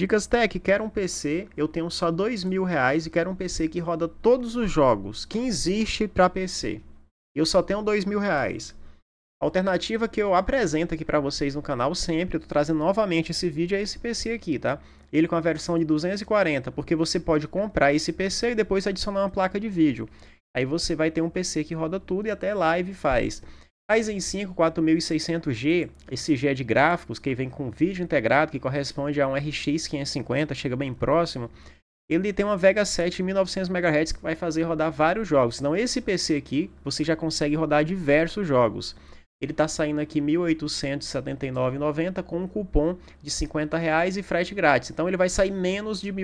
Dicas Tech, quero um PC, eu tenho só dois mil reais e quero um PC que roda todos os jogos que existe para PC. Eu só tenho dois mil reais. Alternativa que eu apresento aqui para vocês no canal sempre, eu tô trazendo novamente esse vídeo, é esse PC aqui, tá? Ele com a versão de 240, porque você pode comprar esse PC e depois adicionar uma placa de vídeo. Aí você vai ter um PC que roda tudo e até live faz. Ryzen 5 4600G, esse G é de gráficos que vem com vídeo integrado que corresponde a um RX 550, chega bem próximo. Ele tem uma Vega 7 1900 MHz que vai fazer rodar vários jogos. Então esse PC aqui, você já consegue rodar diversos jogos. Ele está saindo aqui R$ 1.879,90 com um cupom de R$ reais e frete grátis. Então ele vai sair menos de R$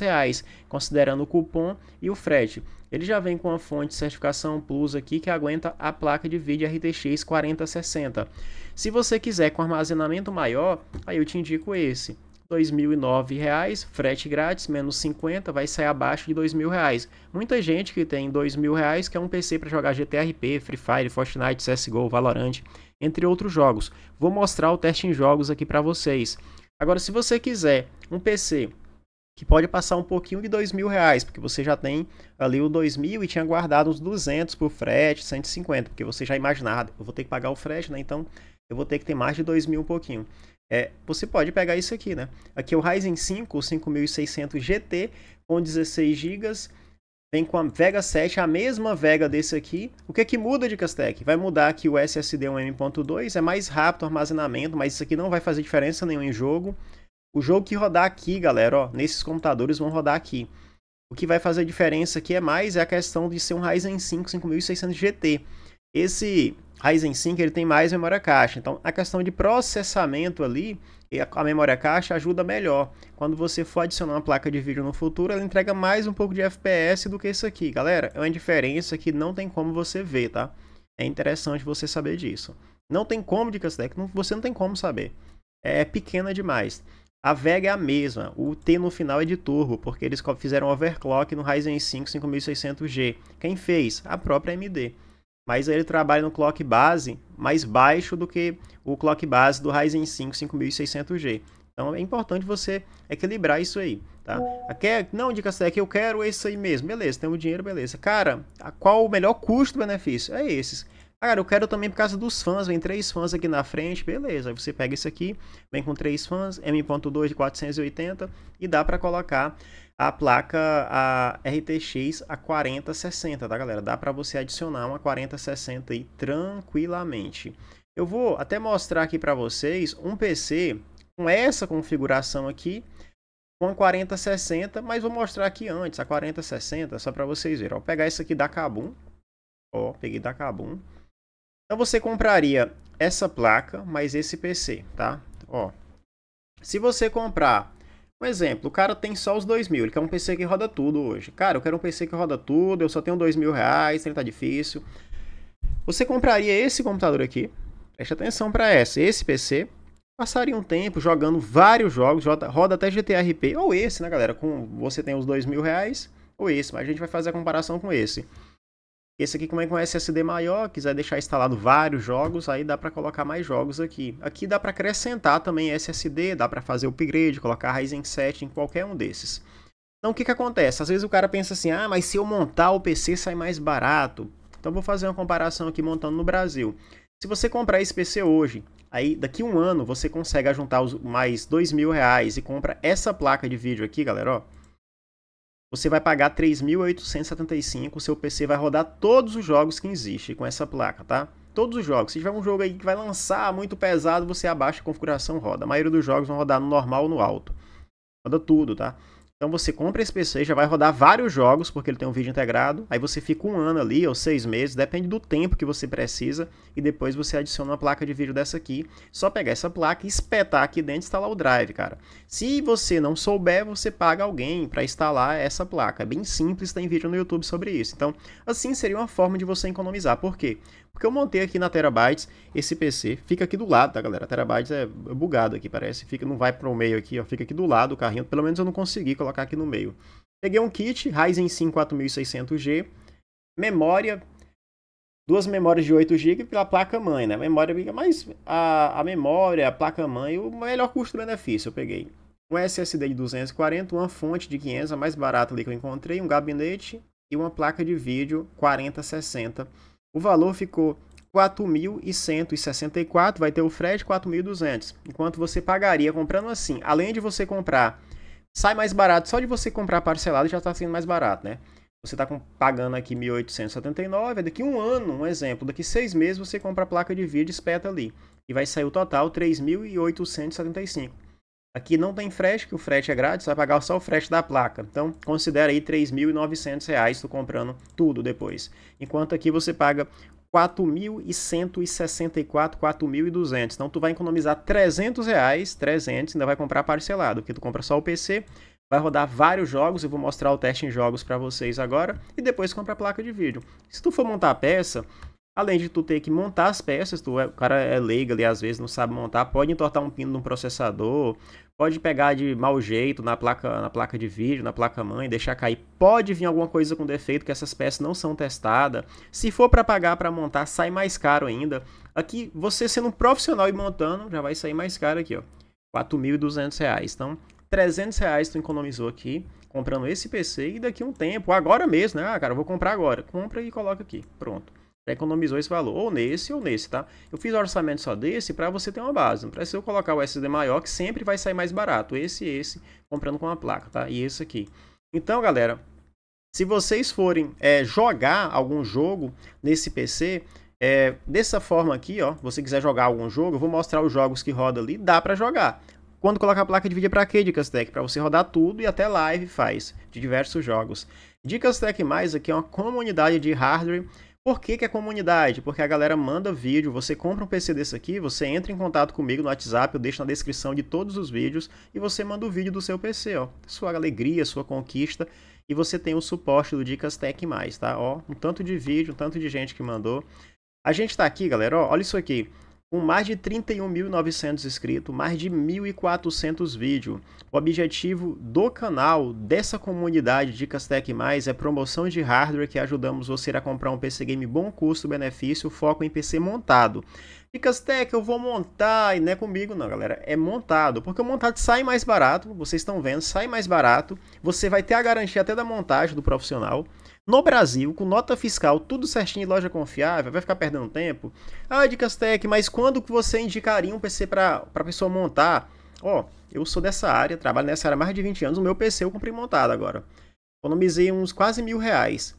reais, considerando o cupom e o frete. Ele já vem com a fonte de certificação Plus aqui que aguenta a placa de vídeo RTX 4060. Se você quiser com armazenamento maior, aí eu te indico esse. R$ 2.009, frete grátis, menos 50, vai sair abaixo de R$ 2.000. Muita gente que tem R$ 2.000 quer um PC para jogar GTRP, Free Fire, Fortnite, CSGO, Valorant, entre outros jogos. Vou mostrar o teste em jogos aqui para vocês. Agora, se você quiser um PC que pode passar um pouquinho de dois mil reais, porque você já tem ali o dois mil e tinha guardado uns 200 por frete, 150, porque você já é imaginava, eu vou ter que pagar o frete, né? Então eu vou ter que ter mais de dois mil um pouquinho. É, você pode pegar isso aqui, né? Aqui é o Ryzen 5, o 5600 GT, com 16 GB, vem com a Vega 7, a mesma Vega desse aqui. O que é que muda de Castec? Vai mudar aqui o SSD 1M.2, é mais rápido o armazenamento, mas isso aqui não vai fazer diferença nenhuma em jogo. O jogo que rodar aqui, galera, ó, nesses computadores vão rodar aqui. O que vai fazer diferença aqui é mais é a questão de ser um Ryzen 5 5600 GT. Esse Ryzen 5 ele tem mais memória caixa, então a questão de processamento ali, a memória caixa ajuda melhor. Quando você for adicionar uma placa de vídeo no futuro, ela entrega mais um pouco de FPS do que isso aqui, galera. É uma diferença que não tem como você ver, tá? É interessante você saber disso. Não tem como, de Castec, você não tem como saber. É pequena demais. A Vega é a mesma, o T no final é de turbo, porque eles fizeram overclock no Ryzen 5 5600G. Quem fez? A própria AMD mas ele trabalha no clock base mais baixo do que o clock base do Ryzen 5 5600G. Então é importante você equilibrar isso aí, tá? Quer, não, dica que eu quero esse aí mesmo. Beleza, tem o dinheiro, beleza. Cara, qual o melhor custo-benefício? É esses. Cara, eu quero também por causa dos fãs, vem três fãs aqui na frente, beleza. Aí você pega isso aqui, vem com três fãs, M.2 de 480 e dá para colocar a placa a RTX a 4060, tá galera? Dá para você adicionar uma 4060 aí tranquilamente. Eu vou até mostrar aqui para vocês um PC com essa configuração aqui, com a 4060, mas vou mostrar aqui antes, a 4060, só para vocês verem. Ó, vou pegar isso aqui da Kabum, ó, peguei da Kabum. Então você compraria essa placa, mais esse PC, tá? Ó, se você comprar um exemplo, o cara tem só os dois mil, ele quer um PC que roda tudo hoje. Cara, eu quero um PC que roda tudo, eu só tenho dois mil reais, 30 tá difícil. Você compraria esse computador aqui, preste atenção para esse. esse PC, passaria um tempo jogando vários jogos, roda até GTRP, ou esse, né galera, com você tem os dois mil reais, ou esse, mas a gente vai fazer a comparação com esse. Esse aqui, como é com é um SSD maior, quiser deixar instalado vários jogos, aí dá para colocar mais jogos aqui. Aqui dá para acrescentar também SSD, dá para fazer upgrade, colocar Ryzen 7 em qualquer um desses. Então o que, que acontece? Às vezes o cara pensa assim, ah, mas se eu montar o PC sai mais barato. Então vou fazer uma comparação aqui montando no Brasil. Se você comprar esse PC hoje, aí daqui um ano você consegue juntar mais dois mil reais e compra essa placa de vídeo aqui, galera, ó. Você vai pagar 3.875, seu PC vai rodar todos os jogos que existem com essa placa, tá? Todos os jogos. Se tiver um jogo aí que vai lançar muito pesado, você abaixa a configuração roda. A maioria dos jogos vão rodar no normal ou no alto. Roda tudo, tá? Então você compra esse PC, já vai rodar vários jogos, porque ele tem um vídeo integrado. Aí você fica um ano ali, ou seis meses, depende do tempo que você precisa. E depois você adiciona uma placa de vídeo dessa aqui. Só pegar essa placa, espetar aqui dentro e instalar o drive, cara. Se você não souber, você paga alguém para instalar essa placa. É bem simples, tem vídeo no YouTube sobre isso. Então, assim seria uma forma de você economizar. Por quê? Porque eu montei aqui na Terabytes esse PC, fica aqui do lado, tá galera? A Terabytes é bugado aqui, parece, fica, não vai pro meio aqui, ó, fica aqui do lado o carrinho, pelo menos eu não consegui colocar aqui no meio. Peguei um kit Ryzen 5 4600G, memória, duas memórias de 8GB pela placa-mãe, né? memória, mas a, a memória, a placa-mãe, o melhor custo-benefício eu peguei. Um SSD de 240, uma fonte de 500, a mais barata ali que eu encontrei, um gabinete e uma placa de vídeo 4060 o valor ficou 4.164, vai ter o frete 4.200, enquanto você pagaria comprando assim. Além de você comprar, sai mais barato, só de você comprar parcelado já está sendo mais barato, né? Você está pagando aqui 1.879, é daqui um ano, um exemplo, daqui seis meses você compra a placa de vídeo e espeta ali. E vai sair o total 3.875. Aqui não tem frete, que o frete é grátis, você vai pagar só o frete da placa. Então, considera aí R$ 3.900 tu comprando tudo depois. Enquanto aqui você paga 4.164, 4.200. Então, tu vai economizar 300 reais, 300, ainda vai comprar parcelado, porque tu compra só o PC, vai rodar vários jogos, eu vou mostrar o teste em jogos para vocês agora, e depois compra a placa de vídeo. Se tu for montar a peça, Além de tu ter que montar as peças, tu é, o cara é leigo ali, às vezes não sabe montar, pode entortar um pino no processador, pode pegar de mau jeito na placa, na placa de vídeo, na placa mãe, deixar cair, pode vir alguma coisa com defeito que essas peças não são testadas. Se for para pagar para montar, sai mais caro ainda. Aqui, você sendo um profissional e montando, já vai sair mais caro aqui, ó. R$ 4.200. Então, 300 reais tu economizou aqui comprando esse PC e daqui um tempo, agora mesmo, né? Ah, cara, vou comprar agora. Compra e coloca aqui. Pronto. Né, economizou esse valor, ou nesse ou nesse, tá? Eu fiz o orçamento só desse para você ter uma base, não precisa eu colocar o SSD maior que sempre vai sair mais barato, esse e esse, comprando com a placa, tá? E esse aqui. Então, galera, se vocês forem é, jogar algum jogo nesse PC, é, dessa forma aqui, ó, você quiser jogar algum jogo, eu vou mostrar os jogos que roda ali, dá para jogar. Quando coloca a placa de vídeo é para quê, Dicas Tech? Para você rodar tudo e até live faz de diversos jogos. Dicas Tech Mais aqui é uma comunidade de hardware por que, que é comunidade? Porque a galera manda vídeo, você compra um PC desse aqui, você entra em contato comigo no WhatsApp, eu deixo na descrição de todos os vídeos e você manda o vídeo do seu PC, ó. Sua alegria, sua conquista. E você tem o suporte do Dicas Tech Mais, tá? Ó, um tanto de vídeo, um tanto de gente que mandou. A gente tá aqui, galera, ó, olha isso aqui com mais de 31.900 inscritos, mais de 1.400 vídeos. O objetivo do canal, dessa comunidade Dicas Tech Mais, é promoção de hardware que ajudamos você a comprar um PC game bom custo-benefício, foco em PC montado. Dicas Tech, eu vou montar, e não é comigo não, galera, é montado, porque o montado sai mais barato, vocês estão vendo, sai mais barato, você vai ter a garantia até da montagem do profissional, no Brasil, com nota fiscal tudo certinho loja confiável, vai ficar perdendo tempo. Ah, Dicas Tech, mas quando que você indicaria um PC para a pessoa montar? Ó, oh, eu sou dessa área, trabalho nessa área há mais de 20 anos, o meu PC eu comprei montado agora. Economizei uns quase mil reais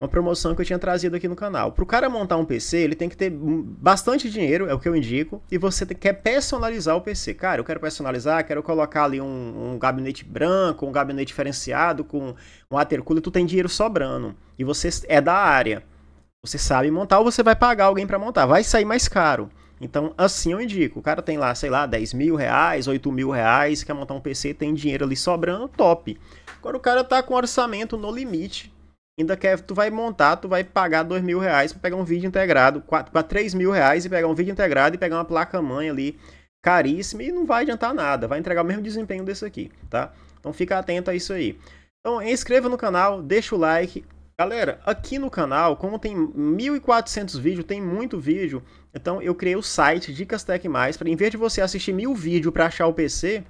uma promoção que eu tinha trazido aqui no canal. Para o cara montar um PC, ele tem que ter bastante dinheiro, é o que eu indico, e você quer personalizar o PC. Cara, eu quero personalizar, quero colocar ali um, um gabinete branco, um gabinete diferenciado, com um watercooler, tu tem dinheiro sobrando, e você é da área. Você sabe montar ou você vai pagar alguém para montar, vai sair mais caro. Então, assim eu indico. O cara tem lá, sei lá, 10 mil reais, 8 mil reais, quer montar um PC, tem dinheiro ali sobrando, top. Agora o cara tá com orçamento no limite, ainda quer, tu vai montar, tu vai pagar dois mil reais para pegar um vídeo integrado, para três mil reais e pegar um vídeo integrado e pegar uma placa mãe ali caríssima e não vai adiantar nada, vai entregar o mesmo desempenho desse aqui, tá? Então fica atento a isso aí. Então inscreva no canal, deixa o like. Galera, aqui no canal, como tem 1.400 vídeos, tem muito vídeo, então eu criei o site Dicas Tech Mais, para em vez de você assistir mil vídeos para achar o PC,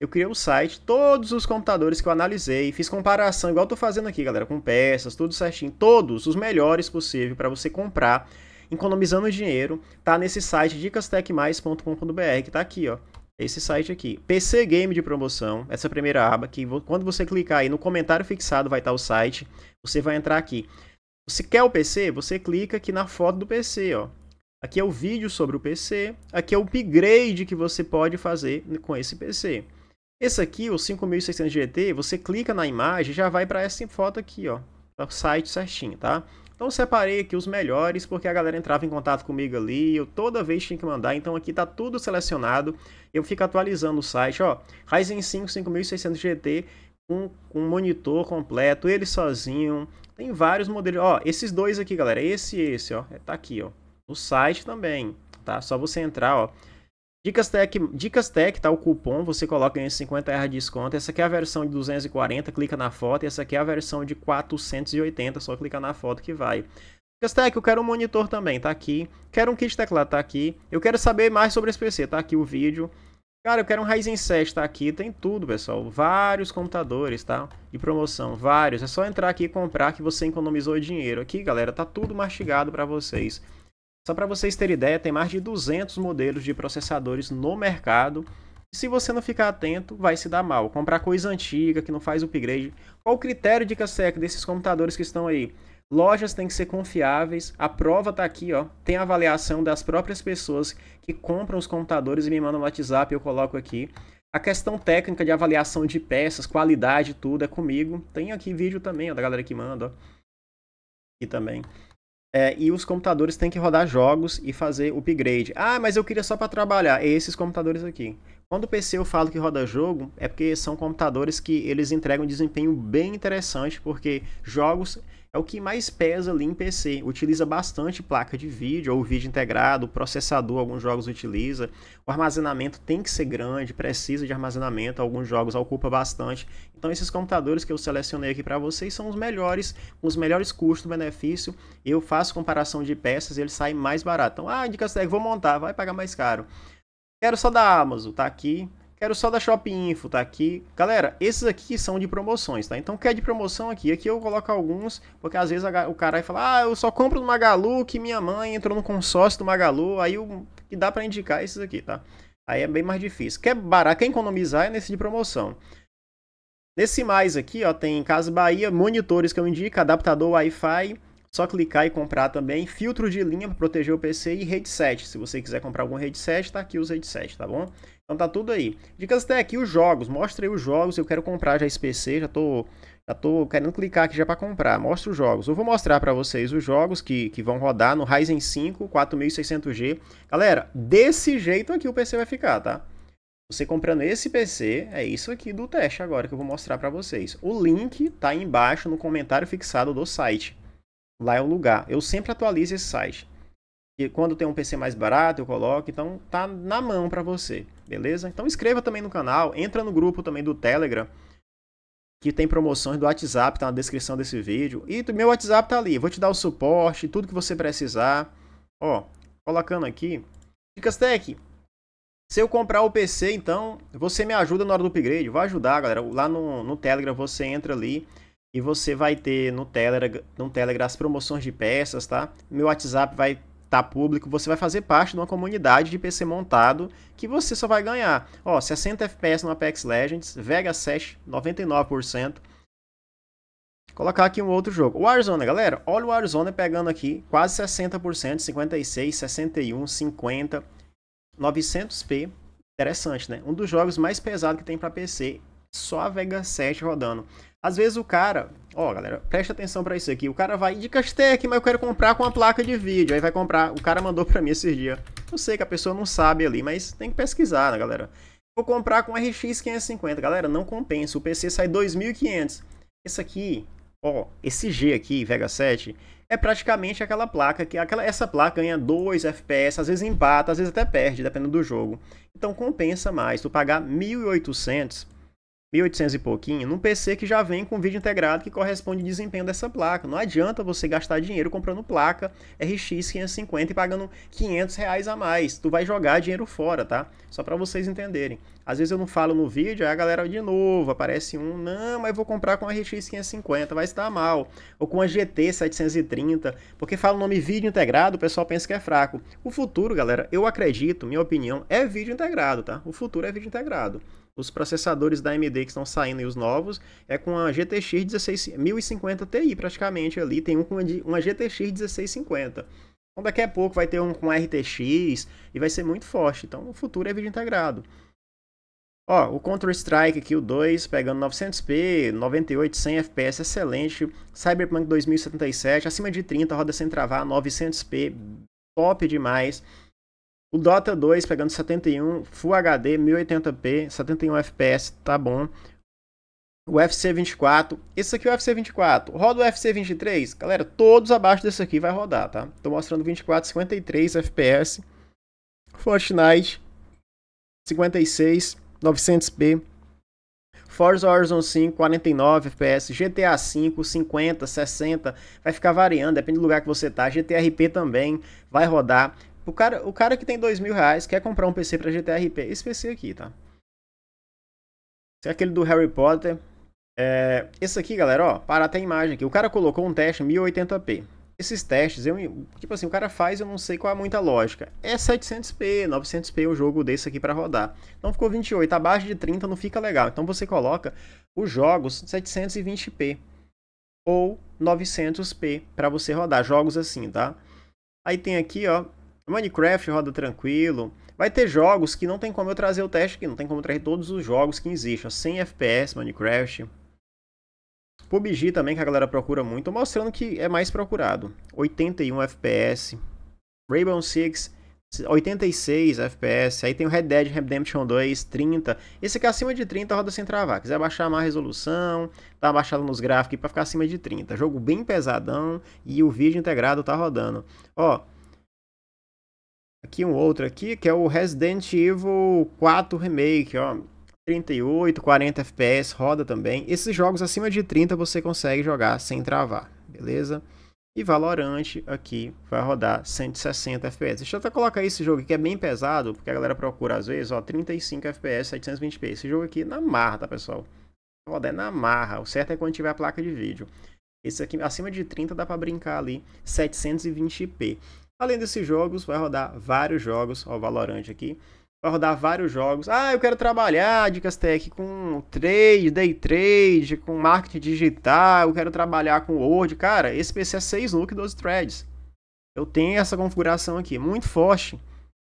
eu criei o site, todos os computadores que eu analisei, fiz comparação, igual eu tô fazendo aqui, galera, com peças, tudo certinho, todos os melhores possível para você comprar, economizando dinheiro, tá nesse site dicastecmais.com.br, que tá aqui, ó. É esse site aqui, PC Game de promoção, essa é primeira aba que quando você clicar aí no comentário fixado vai estar tá o site, você vai entrar aqui. Se quer o PC, você clica aqui na foto do PC, ó. Aqui é o vídeo sobre o PC, aqui é o upgrade que você pode fazer com esse PC. Esse aqui, o 5600 GT, você clica na imagem e já vai para essa foto aqui, ó. O site certinho, tá? Então separei aqui os melhores, porque a galera entrava em contato comigo ali, eu toda vez tinha que mandar, então aqui tá tudo selecionado, eu fico atualizando o site, ó, Ryzen 5 5600 GT, um, um monitor completo, ele sozinho, tem vários modelos, ó, esses dois aqui, galera, esse e esse, ó, é, tá aqui, ó, o site também, tá? Só você entrar, ó, Dicas Tech, Dicas Tech, tá o cupom, você coloca em 50 reais de desconto. Essa aqui é a versão de 240, clica na foto. E essa aqui é a versão de 480, só clica na foto que vai. Dicas Tech, eu quero um monitor também, tá aqui. Quero um kit teclado, tá aqui. Eu quero saber mais sobre esse PC, tá aqui o vídeo. Cara, eu quero um Ryzen 7, tá aqui, tem tudo, pessoal. Vários computadores, tá? De promoção, vários. É só entrar aqui e comprar que você economizou dinheiro. Aqui, galera, tá tudo mastigado para vocês. Só para vocês terem ideia, tem mais de 200 modelos de processadores no mercado. Se você não ficar atento, vai se dar mal. Comprar coisa antiga que não faz upgrade. Qual o critério de seca desses computadores que estão aí? Lojas têm que ser confiáveis. A prova está aqui, ó. Tem a avaliação das próprias pessoas que compram os computadores e me mandam no WhatsApp, eu coloco aqui. A questão técnica de avaliação de peças, qualidade, tudo é comigo. Tem aqui vídeo também, ó, da galera que manda, ó. Aqui também. É, e os computadores têm que rodar jogos e fazer upgrade. Ah, mas eu queria só para trabalhar. É esses computadores aqui. Quando o PC eu falo que roda jogo, é porque são computadores que eles entregam um desempenho bem interessante, porque jogos é o que mais pesa ali em PC. Utiliza bastante placa de vídeo ou vídeo integrado, processador alguns jogos utiliza. O armazenamento tem que ser grande, precisa de armazenamento, alguns jogos ocupa bastante. Então esses computadores que eu selecionei aqui para vocês são os melhores, os melhores custo-benefício. Eu faço comparação de peças, ele sai mais barato. Então, ah, indica, vou montar, vai pagar mais caro. Quero só da Amazon, tá aqui. Quero só da Shop Info, tá aqui. Galera, esses aqui são de promoções, tá? Então, quer é de promoção aqui. Aqui eu coloco alguns, porque às vezes o cara vai falar, ah, eu só compro no Magalu que minha mãe entrou no consórcio do Magalu. Aí o que dá para indicar é esses aqui, tá? Aí é bem mais difícil. Quer barato, quer economizar é nesse de promoção. Nesse mais aqui, ó, tem Casa Bahia, monitores que eu indico, adaptador Wi-Fi, só clicar e comprar também. Filtro de linha para proteger o PC e headset. Se você quiser comprar algum headset, tá aqui os 7, tá bom? Então tá tudo aí. Dicas até aqui, os jogos. Mostra aí os jogos. Eu quero comprar já esse PC, já tô, já tô querendo clicar aqui já para comprar. Mostra os jogos. Eu vou mostrar para vocês os jogos que, que vão rodar no Ryzen 5 4600G. Galera, desse jeito aqui o PC vai ficar, tá? Você comprando esse PC, é isso aqui do teste agora que eu vou mostrar para vocês. O link tá aí embaixo no comentário fixado do site lá é o lugar. Eu sempre atualizo esse site. E quando tem um PC mais barato, eu coloco. Então tá na mão para você, beleza? Então inscreva também no canal, entra no grupo também do Telegram, que tem promoções do WhatsApp, tá na descrição desse vídeo. E meu WhatsApp tá ali, vou te dar o suporte, tudo que você precisar. Ó, colocando aqui. Dicas Tech, se eu comprar o PC, então, você me ajuda na hora do upgrade? Vai ajudar, galera. Lá no, no Telegram você entra ali e você vai ter no Telegram, no Telegram as promoções de peças, tá? Meu WhatsApp vai estar tá público, você vai fazer parte de uma comunidade de PC montado que você só vai ganhar. Ó, 60 FPS no Apex Legends, Vega 7, 99%. Colocar aqui um outro jogo. O Warzone, galera, olha o Warzone pegando aqui quase 60%, 56, 61, 50, 900p. Interessante, né? Um dos jogos mais pesados que tem para PC só a Vega 7 rodando. Às vezes o cara, ó galera, presta atenção para isso aqui, o cara vai, de Castec, mas eu quero comprar com a placa de vídeo, aí vai comprar, o cara mandou para mim esses dias. Eu sei que a pessoa não sabe ali, mas tem que pesquisar, né galera? Vou comprar com RX 550, galera, não compensa, o PC sai 2.500. Esse aqui, ó, esse G aqui, Vega 7, é praticamente aquela placa que aquela, essa placa ganha 2 FPS, às vezes empata, às vezes até perde, dependendo do jogo. Então compensa mais tu pagar 1800 1800 e pouquinho, num PC que já vem com vídeo integrado que corresponde ao desempenho dessa placa. Não adianta você gastar dinheiro comprando placa RX 550 e pagando 500 reais a mais. Tu vai jogar dinheiro fora, tá? Só para vocês entenderem. Às vezes eu não falo no vídeo, aí a galera de novo aparece um, não, mas vou comprar com a RX 550, vai estar mal. Ou com a GT 730, porque fala o nome vídeo integrado, o pessoal pensa que é fraco. O futuro, galera, eu acredito, minha opinião, é vídeo integrado, tá? O futuro é vídeo integrado os processadores da AMD que estão saindo e os novos, é com a GTX 16, 1050 Ti praticamente ali, tem um com uma GTX 1650. Então daqui a pouco vai ter um com RTX e vai ser muito forte, então o futuro é vídeo integrado. Ó, o Counter-Strike aqui, o 2, pegando 900p, 98, 100 FPS, excelente. Cyberpunk 2077, acima de 30, roda sem travar, 900p, top demais. O Dota 2 pegando 71, Full HD, 1080p, 71 FPS, tá bom. O FC 24, esse aqui é o FC 24, roda o FC 23, galera, todos abaixo desse aqui vai rodar, tá? Tô mostrando 24, 53 FPS, Fortnite, 56, 900p, Forza Horizon 5, 49 FPS, GTA 5, 50, 60, vai ficar variando, depende do lugar que você tá, GTRP também vai rodar, o cara, o cara que tem dois mil reais quer comprar um PC pra GTRP. Esse PC aqui, tá? Esse é aquele do Harry Potter. É, esse aqui, galera, ó, para até a imagem aqui. O cara colocou um teste 1080p. Esses testes, eu, tipo assim, o cara faz, eu não sei qual é muita lógica. É 700p, 900p o jogo desse aqui para rodar. Então ficou 28, abaixo de 30 não fica legal. Então você coloca os jogos 720p ou 900p para você rodar jogos assim, tá? Aí tem aqui, ó, Minecraft roda tranquilo. Vai ter jogos que não tem como eu trazer o teste aqui, não tem como eu trazer todos os jogos que existem. 100 FPS, Minecraft. PUBG também, que a galera procura muito, mostrando que é mais procurado. 81 FPS. Rainbow Six, 86 FPS. Aí tem o Red Dead Redemption 2, 30. Esse aqui acima de 30 roda sem travar. Quiser baixar mais resolução, tá baixado nos gráficos para ficar acima de 30. Jogo bem pesadão e o vídeo integrado tá rodando. Ó, Aqui um outro aqui, que é o Resident Evil 4 Remake, ó. 38, 40 FPS, roda também. Esses jogos acima de 30 você consegue jogar sem travar, beleza? E Valorant aqui vai rodar 160 FPS. Deixa eu até colocar esse jogo aqui, que é bem pesado, porque a galera procura às vezes, ó, 35 FPS, 720p. Esse jogo aqui é na marra, tá, pessoal? Roda é na marra. O certo é quando tiver a placa de vídeo. Esse aqui, acima de 30, dá pra brincar ali 720p. Além desses jogos, vai rodar vários jogos, ó, o Valorant aqui. Vai rodar vários jogos. Ah, eu quero trabalhar, Dicas Tech, com trade, day trade, com marketing digital, eu quero trabalhar com Word. Cara, esse PC é 6 look 12 threads. Eu tenho essa configuração aqui, muito forte.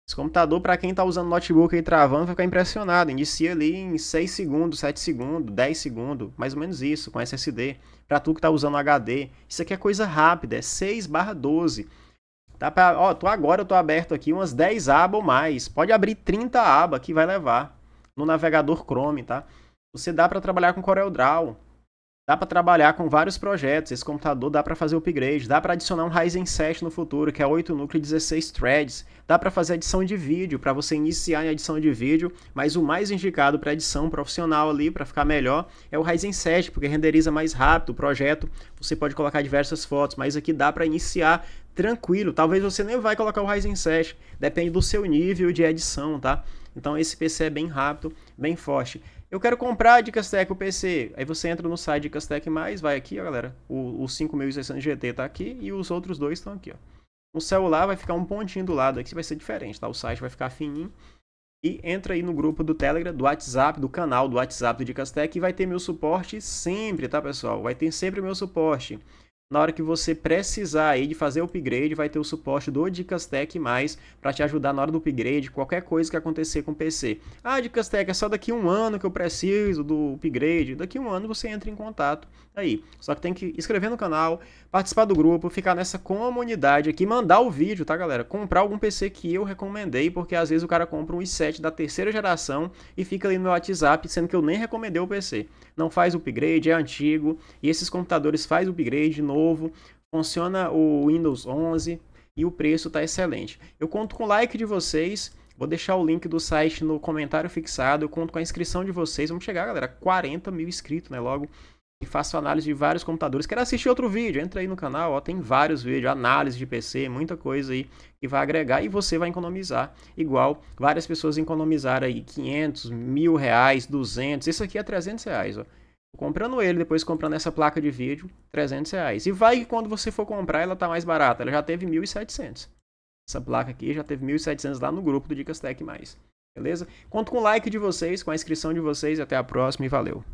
Esse computador, para quem está usando notebook e travando, vai ficar impressionado. Inicia ali em 6 segundos, 7 segundos, 10 segundos, mais ou menos isso, com SSD. Para tu que está usando HD, isso aqui é coisa rápida, é 6 barra 12. Tá pra, ó, tô agora eu tô aberto aqui umas 10 abas ou mais. Pode abrir 30 abas que vai levar no navegador Chrome, tá? Você dá para trabalhar com CorelDRAW. Dá para trabalhar com vários projetos, esse computador dá para fazer upgrade, dá para adicionar um Ryzen 7 no futuro, que é 8 núcleos, e 16 threads, dá para fazer edição de vídeo, para você iniciar em edição de vídeo, mas o mais indicado para edição profissional ali, para ficar melhor, é o Ryzen 7, porque renderiza mais rápido o projeto, você pode colocar diversas fotos, mas aqui dá para iniciar tranquilo, talvez você nem vai colocar o Ryzen 7, depende do seu nível de edição, tá? Então esse PC é bem rápido, bem forte eu quero comprar Dicastec, o PC. Aí você entra no site Dicastec+, mais, vai aqui, ó, galera. O, o 5600 GT tá aqui e os outros dois estão aqui, ó. O celular vai ficar um pontinho do lado aqui, vai ser diferente, tá? O site vai ficar fininho. E entra aí no grupo do Telegram, do WhatsApp, do canal do WhatsApp do Dicastec e vai ter meu suporte sempre, tá, pessoal? Vai ter sempre meu suporte na hora que você precisar aí de fazer o upgrade, vai ter o suporte do Tech mais para te ajudar na hora do upgrade, qualquer coisa que acontecer com o PC. Ah, Tech é só daqui um ano que eu preciso do upgrade. Daqui um ano você entra em contato aí. Só que tem que inscrever no canal, participar do grupo, ficar nessa comunidade aqui, mandar o vídeo, tá, galera? Comprar algum PC que eu recomendei, porque às vezes o cara compra um i7 da terceira geração e fica ali no meu WhatsApp, sendo que eu nem recomendei o PC. Não faz upgrade, é antigo, e esses computadores faz upgrade novo novo, funciona o Windows 11 e o preço está excelente. Eu conto com o like de vocês, vou deixar o link do site no comentário fixado, eu conto com a inscrição de vocês, vamos chegar, galera, 40 mil inscritos, né, logo, e faço análise de vários computadores. Quer assistir outro vídeo? Entra aí no canal, ó, tem vários vídeos, análise de PC, muita coisa aí que vai agregar e você vai economizar, igual várias pessoas economizaram aí 500, mil reais, 200, isso aqui é 300 reais, ó comprando ele, depois comprando essa placa de vídeo, 300 reais. E vai que quando você for comprar, ela tá mais barata. Ela já teve 1.700. Essa placa aqui já teve 1.700 lá no grupo do Dicas Tech Mais. Beleza? Conto com o like de vocês, com a inscrição de vocês. Até a próxima e valeu!